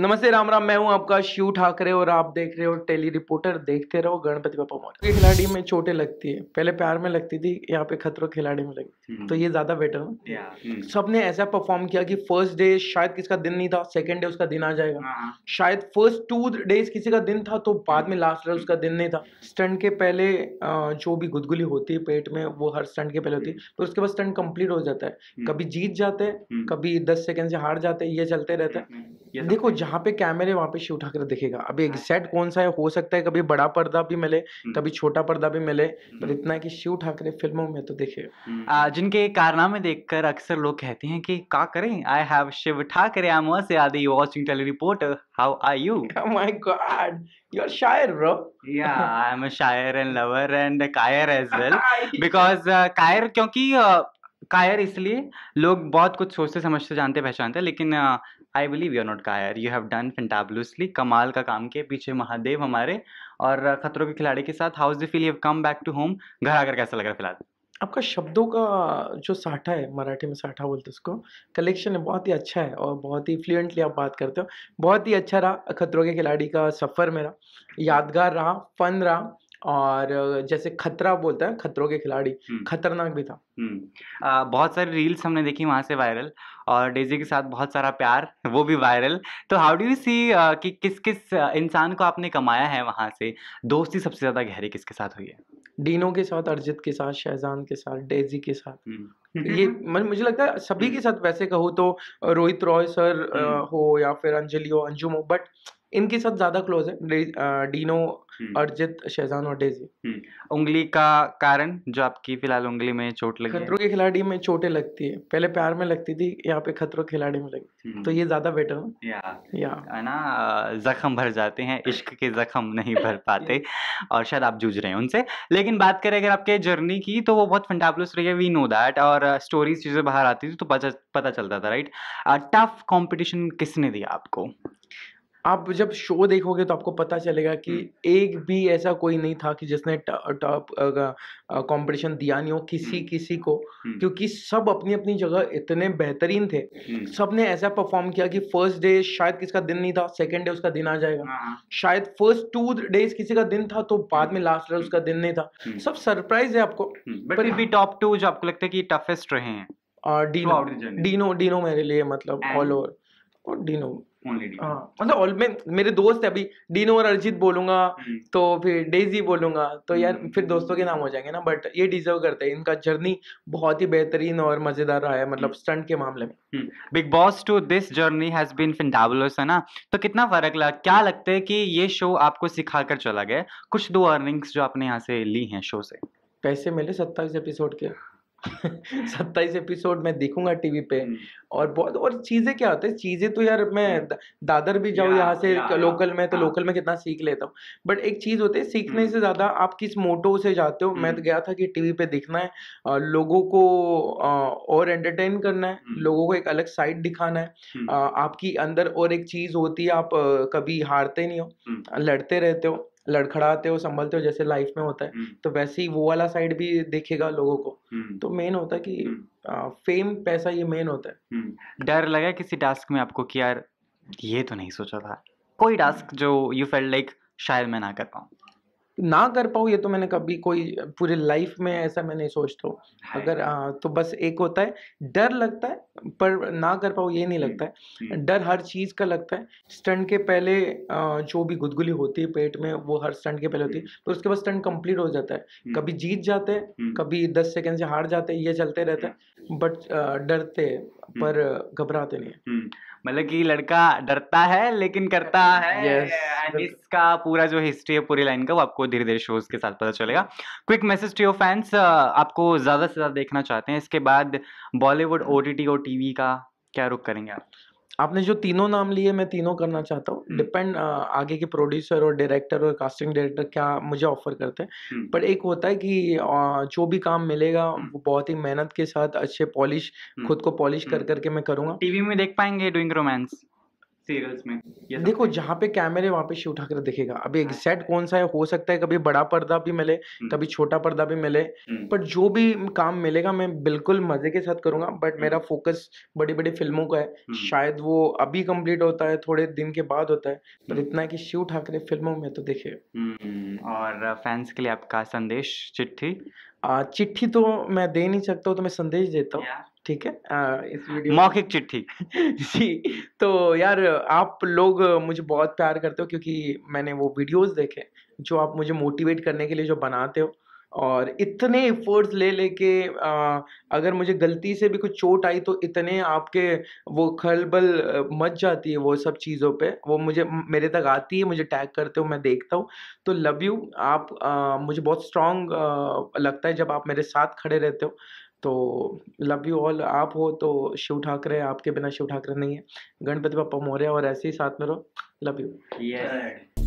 नमस्ते राम राम मैं हूं आपका शिव ठाकरे और आप देख रहे हो टेली रिपोर्टर देखते रहो गणपति पापा मोर खिलाड़ी में चोटे लगती है पहले प्यार में लगती थी यहाँ पे खतरों खिलाड़ी में लगी हम्म। तो ये ज्यादा बेटर ना सबने ऐसा परफॉर्म किया कि फर्स्ट डे शायद किसका दिन नहीं था सेकेंड डे उसका दिन आ जाएगा हाँ। शायद फर्स्ट टू डेज किसी का दिन था तो बाद में लास्ट हम्म। डे उसका दिन नहीं था स्टंट के पहले जो भी गुदगुली होती है पेट में वो हर स्टंट के पहले होती है तो उसके बाद स्टंट कंप्लीट हो जाता है कभी जीत जाते हैं कभी दस सेकेंड से हार जाते हैं ये चलते रहते हैं देखो जहाँ पे कैमरे वहाँ पे शूट कर दिखेगा अभी एग्जैक्ट हाँ। कौन सा है हो सकता है कभी बड़ा पर्दा भी मिले हम्म। कभी छोटा पर्दा भी मिले हम्म। पर इतना कि शिव ठाकरे फिल्मों में तो दिखे हम्म। जिनके कारनामे देखकर अक्सर लोग कहते हैं कि का करें I have Shiv Thackeray I am Aadi watching telly report how are you my god you are oh शायर bro आई एम a शायर एंड लवर एंड कायर एज वेल बिकॉज़ कायर क्योंकि कायर uh, इसलिए लोग बहुत कुछ सोचते समझते जानते पहचानते लेकिन uh, I believe you are not कायर यू हैव डन फिंटाबलूसली कमाल का काम किया पीछे महादेव हमारे और खतरों के खिलाड़ी के साथ how's the feel you come back to home घर आकर कैसा लग रहा है फिलहाल आपका शब्दों का जो साठा है मराठी में साठा बोलते उसको कलेक्शन है बहुत ही अच्छा है और बहुत ही फ्लुएंटली आप बात करते हो बहुत ही अच्छा रहा खतरों के खिलाड़ी का सफ़र मेरा यादगार रहा फन रहा और जैसे खतरा बोलता है खतरों के खिलाड़ी खतरनाक भी था आ, बहुत सारी रील्स हमने देखी वहां से वायरल और डेजी के साथ बहुत सारा प्यार वो भी वायरल तो हाउ डू यू सी कि किस किस इंसान को आपने कमाया है वहां से दोस्ती सबसे ज़्यादा गहरी किसके साथ हुई है डीनो के साथ अर्जित के साथ शहजान के साथ डेजी के साथ ये मुझे लगता है सभी के साथ वैसे कहो तो रोहित रॉय सर हो या फिर अंजलि हो अंजुम हो बट इनके साथ ज्यादा क्लोज है डीनो हम्म। अर्जित शहजान और डेजी हम्म। उंगली का कारण जो आपकी फिलहाल उंगली में चोट लगी खतरों के खिलाड़ी में चोटें लगती है पहले प्यार में लगती थी यहाँ पे खतरों के खिलाड़ी में लगी हम्म। तो ये ज्यादा बेटर है या, ना जख्म भर जाते हैं इश्क के जख्म नहीं भर पाते और शायद आप जूझ रहे हैं उनसे लेकिन बात करें अगर आपके जर्नी की तो वो बहुत फंटाबुलस रही है वी नो दैट और स्टोरीज चीज़ें बाहर आती थी तो पता चलता था राइट टफ कॉम्पिटिशन किसने दिया आपको आप जब शो देखोगे तो आपको पता चलेगा कि हम्म। एक भी ऐसा कोई नहीं था कि जिसने टॉप कंपटीशन दिया नहीं हो किसी हम्म। किसी को हम्म। क्योंकि सब अपनी अपनी जगह इतने बेहतरीन थे सब ने ऐसा परफॉर्म किया कि फर्स्ट डे शायद किसका दिन नहीं था सेकेंड डे उसका दिन आ जाएगा हाँ, हाँ। शायद फर्स्ट टू डेज किसी का दिन था तो बाद में लास्ट डे उसका दिन नहीं था सब सरप्राइज है आपको पर भी टॉप टू जो आपको लगता है कि टफेस्ट रहे हैं डीनो डीनो डीनो मेरे लिए मतलब ऑल ओवर और डीनो हाँ मतलब मेरे दोस्त है अभी डीनो और अरिजीत बोलूंगा हम्म। तो फिर डेजी बोलूंगा तो यार हम्म। फिर दोस्तों के नाम हो जाएंगे ना बट ये डिजर्व करते हैं इनका जर्नी बहुत ही बेहतरीन और मजेदार रहा है मतलब स्टंट हम्म। के मामले में Bigg Boss two this journey has been fantabulous है ना तो कितना फर्क लगा क्या लगता है कि ये शो आपको सिखा कर चला गया कुछ दो अर्निंग्स जो आपने यहाँ से ली हैं शो से पैसे मिले सत्ताईस एपिसोड के सत्ताईस एपिसोड में देखूंगा टीवी पे हम्म। और बहुत और चीजें क्या होती है चीजें तो यार मैं हम्म। दादर भी जाऊँ यहाँ से या, लोकल में तो लोकल हाँ। में कितना सीख लेता हूँ बट एक चीज होती है सीखने हम्म। से ज्यादा आप किस मोटो से जाते हो मैं तो गया था कि टीवी पे देखना है लोगों को और एंटरटेन करना है लोगों को एक अलग साइड दिखाना है आपकी अंदर और एक चीज होती है आप कभी हारते नहीं हो लड़ते रहते हो लड़खड़ाते हो संभलते हो जैसे लाइफ में होता है हम्म। तो वैसे ही वो वाला साइड भी देखेगा लोगों को हम्म। तो मेन हम्म। होता है कि फेम पैसा ये मेन होता है डर लगा किसी टास्क में आपको कि यार ये तो नहीं सोचा था कोई टास्क जो यू फेल लाइक शायद मैं ना कर पाऊँ ना कर पाऊँ ये तो मैंने कभी कोई पूरे लाइफ में ऐसा मैं नहीं सोचता हूँ अगर आ, तो बस एक होता है डर लगता है पर ना कर पाऊँ ये नहीं हम्म, लगता है हम्म। डर हर चीज़ का लगता है स्टंट के पहले आ, जो भी गुदगुली होती है पेट में वो हर स्टंट के पहले होती है तो उसके बाद स्टंट कंप्लीट हो जाता है कभी जीत जाते हैं कभी दस सेकेंड से हार जाते हैं ये चलते रहते हैं बट डरते पर घबराते नहीं है मतलब कि लड़का डरता है लेकिन करता है इसका पूरा जो हिस्ट्री है पूरी लाइन का वो आपको धीरे धीरे शोज के साथ पता चलेगा quick message to your fans आपको ज़्यादा से ज़्यादा देखना चाहते हैं इसके बाद बॉलीवुड ओ हम्म। और टी का क्या रुख करेंगे आप आपने जो तीनों नाम लिए मैं तीनों करना चाहता हूँ डिपेंड हम्म। uh, आगे के प्रोड्यूसर और डायरेक्टर और कास्टिंग डायरेक्टर क्या मुझे ऑफर करते हैं हम्म। पर एक होता है कि uh, जो भी काम मिलेगा वो बहुत ही मेहनत के साथ अच्छे पॉलिश खुद को पॉलिश कर करके मैं करूँगा टीवी में देख पाएंगे डूइंग रोमांस सीरियल्स में देखो जहाँ पे कैमरे वहाँ पे शूट उठा कर देखेगा अभी एग्जैक्ट हाँ। कौन सा है हो सकता है कभी बड़ा पर्दा भी मिले हम्म। कभी छोटा पर्दा भी मिले हम्म। पर जो भी काम मिलेगा मैं बिल्कुल मजे के साथ करूंगा बट हम्म। मेरा फोकस बड़ी बड़ी फिल्मों का है शायद वो अभी कंप्लीट होता है थोड़े दिन के बाद होता है पर इतना की कि शिव ठाकरे फिल्मों में तो देखे और फैंस के लिए आपका संदेश चिट्ठी चिट्ठी तो मैं दे नहीं सकता हूँ तो मैं संदेश देता हूँ ठीक है इस वीडियो मौखिक चिट्ठी जी तो यार आप लोग मुझे बहुत प्यार करते हो क्योंकि मैंने वो वीडियोस देखे जो आप मुझे मोटिवेट करने के लिए जो बनाते हो और इतने एफर्ट्स ले लेके अगर मुझे गलती से भी कुछ चोट आई तो इतने आपके वो खलबल मच जाती है वो सब चीज़ों पे वो मुझे मेरे तक आती है मुझे टैग करते हो मैं देखता हूँ तो लव यू आप आ, मुझे बहुत स्ट्रॉन्ग लगता है जब आप मेरे साथ खड़े रहते हो तो लव यू ऑल आप हो तो शिव ठाकरे आपके बिना शिव ठाकरे नहीं है गणपति पप्पा मौर्य और ऐसे ही साथ में रहो लव यू yeah.